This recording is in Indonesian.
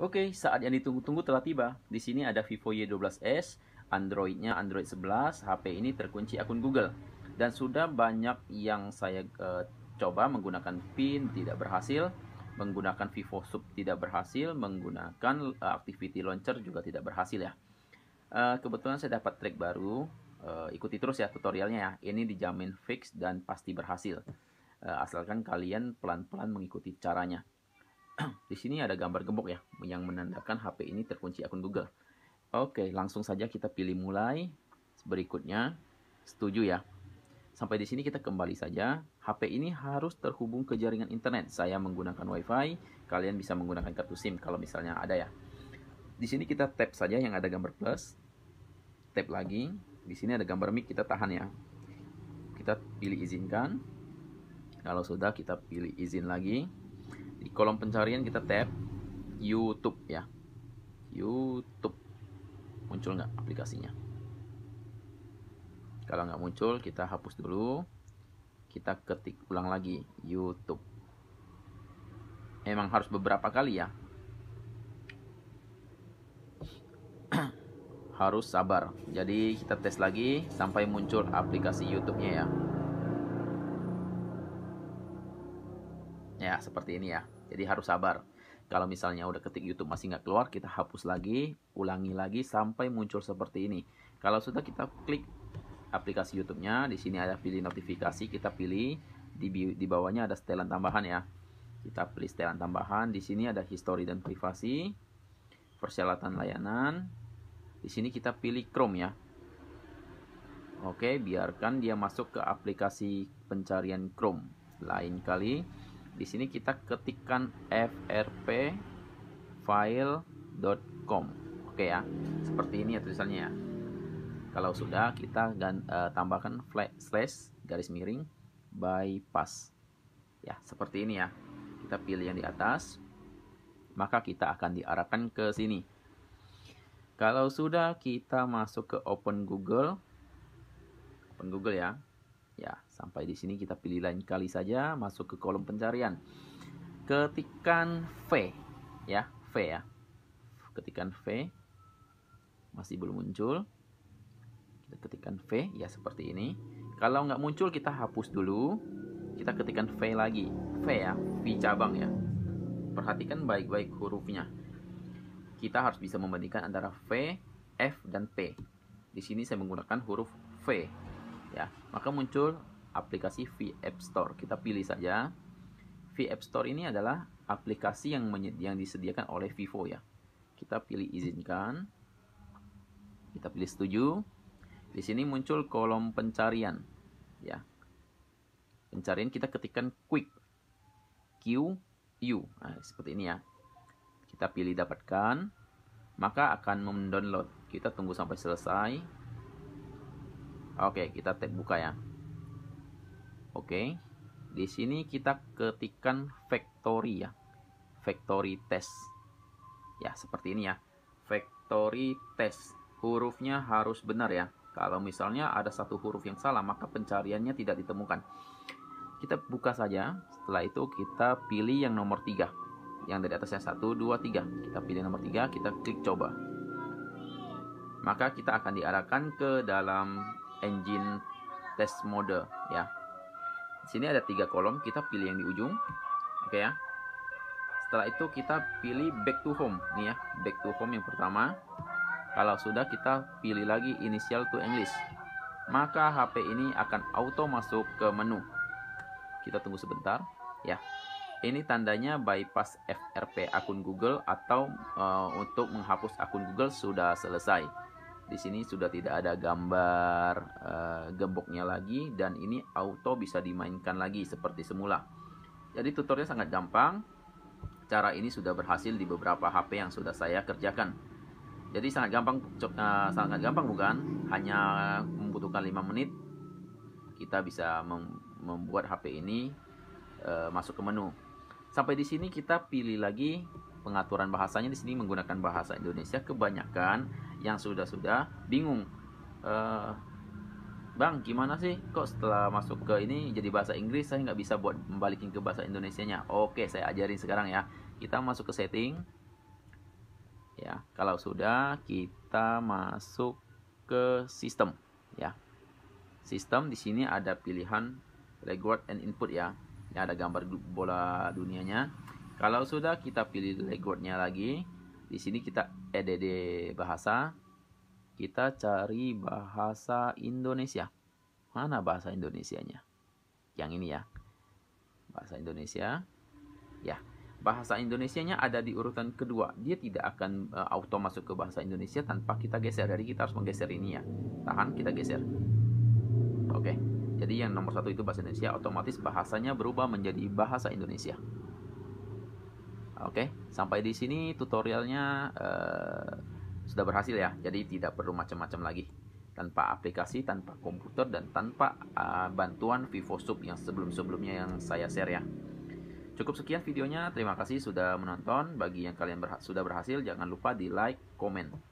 Oke, saat yang ditunggu-tunggu telah tiba. Di sini ada Vivo Y12s, Androidnya Android 11, HP ini terkunci akun Google. Dan sudah banyak yang saya e, coba menggunakan PIN tidak berhasil, menggunakan Vivo Sub tidak berhasil, menggunakan e, Activity Launcher juga tidak berhasil ya. E, kebetulan saya dapat trik baru, e, ikuti terus ya tutorialnya ya. Ini dijamin fix dan pasti berhasil, e, asalkan kalian pelan-pelan mengikuti caranya. di sini ada gambar gembok ya yang menandakan HP ini terkunci akun Google. Oke, langsung saja kita pilih mulai. Berikutnya, setuju ya. Sampai di sini kita kembali saja. HP ini harus terhubung ke jaringan internet. Saya menggunakan WiFi, kalian bisa menggunakan kartu SIM kalau misalnya ada ya. Di sini kita tap saja yang ada gambar plus. Tap lagi. Di sini ada gambar mic, kita tahan ya. Kita pilih izinkan. Kalau sudah kita pilih izin lagi di kolom pencarian kita tap YouTube ya YouTube muncul nggak aplikasinya kalau nggak muncul kita hapus dulu kita ketik ulang lagi YouTube emang harus beberapa kali ya harus sabar jadi kita tes lagi sampai muncul aplikasi YouTube-nya ya ya seperti ini ya jadi harus sabar kalau misalnya udah ketik YouTube masih nggak keluar kita hapus lagi ulangi lagi sampai muncul seperti ini kalau sudah kita klik aplikasi YouTube-nya di sini ada pilih notifikasi kita pilih di, di bawahnya ada setelan tambahan ya kita pilih setelan tambahan di sini ada history dan privasi persyaratan layanan di sini kita pilih Chrome ya Oke, biarkan dia masuk ke aplikasi pencarian Chrome. Lain kali di sini kita ketikkan frp file.com. Oke ya. Seperti ini ya tulisannya ya. Kalau sudah kita gan, uh, tambahkan flat slash garis miring bypass. Ya, seperti ini ya. Kita pilih yang di atas. Maka kita akan diarahkan ke sini. Kalau sudah kita masuk ke Open Google. Open Google ya. Ya, Sampai di sini kita pilih lain kali saja, masuk ke kolom pencarian. Ketikan V, ya, V ya. Ketikan V, masih belum muncul. Kita ketikan V, ya seperti ini. Kalau nggak muncul, kita hapus dulu. Kita ketikan V lagi, V ya, V cabang ya. Perhatikan baik-baik hurufnya. Kita harus bisa membandingkan antara V, F, dan P. Di sini saya menggunakan huruf V ya maka muncul aplikasi V App Store. Kita pilih saja. V App Store ini adalah aplikasi yang yang disediakan oleh Vivo ya. Kita pilih izinkan. Kita pilih setuju. Di sini muncul kolom pencarian ya. Pencarian kita ketikkan quick Q U. Nah, seperti ini ya. Kita pilih dapatkan, maka akan mendownload. Kita tunggu sampai selesai. Oke, kita tap buka ya. Oke. Di sini kita ketikkan factory ya. Factory test. Ya, seperti ini ya. Factory test. Hurufnya harus benar ya. Kalau misalnya ada satu huruf yang salah, maka pencariannya tidak ditemukan. Kita buka saja. Setelah itu kita pilih yang nomor tiga, Yang dari atasnya satu, dua, tiga. Kita pilih nomor tiga, kita klik coba. Maka kita akan diarahkan ke dalam engine test mode ya sini ada tiga kolom kita pilih yang di ujung oke okay ya setelah itu kita pilih back to home nih ya back to home yang pertama kalau sudah kita pilih lagi initial to English maka HP ini akan auto masuk ke menu kita tunggu sebentar ya ini tandanya bypass FRP akun Google atau uh, untuk menghapus akun Google sudah selesai di sini sudah tidak ada gambar e, gemboknya lagi dan ini auto bisa dimainkan lagi seperti semula. Jadi tutornya sangat gampang. Cara ini sudah berhasil di beberapa HP yang sudah saya kerjakan. Jadi sangat gampang e, sangat gampang bukan? Hanya membutuhkan 5 menit kita bisa mem membuat HP ini e, masuk ke menu. Sampai di sini kita pilih lagi pengaturan bahasanya di sini menggunakan bahasa Indonesia kebanyakan yang sudah-sudah bingung uh, Bang gimana sih kok setelah masuk ke ini jadi bahasa Inggris saya nggak bisa buat membalikin ke bahasa Indonesia-nya? Oke saya ajarin sekarang ya kita masuk ke setting ya kalau sudah kita masuk ke sistem ya sistem di sini ada pilihan record and input ya ini ada gambar bola dunianya kalau sudah kita pilih recordnya lagi di sini kita EDD bahasa, kita cari bahasa Indonesia. Mana bahasa Indonesianya? Yang ini ya. Bahasa Indonesia. Ya, bahasa Indonesianya ada di urutan kedua. Dia tidak akan uh, auto masuk ke bahasa Indonesia tanpa kita geser. dari kita harus menggeser ini ya. Tahan, kita geser. Oke. Jadi yang nomor satu itu bahasa Indonesia, otomatis bahasanya berubah menjadi bahasa Indonesia. Oke, sampai di sini tutorialnya uh, sudah berhasil ya. Jadi tidak perlu macam-macam lagi. Tanpa aplikasi, tanpa komputer, dan tanpa uh, bantuan VivoSub yang sebelum-sebelumnya yang saya share ya. Cukup sekian videonya. Terima kasih sudah menonton. Bagi yang kalian berha sudah berhasil, jangan lupa di like, komen.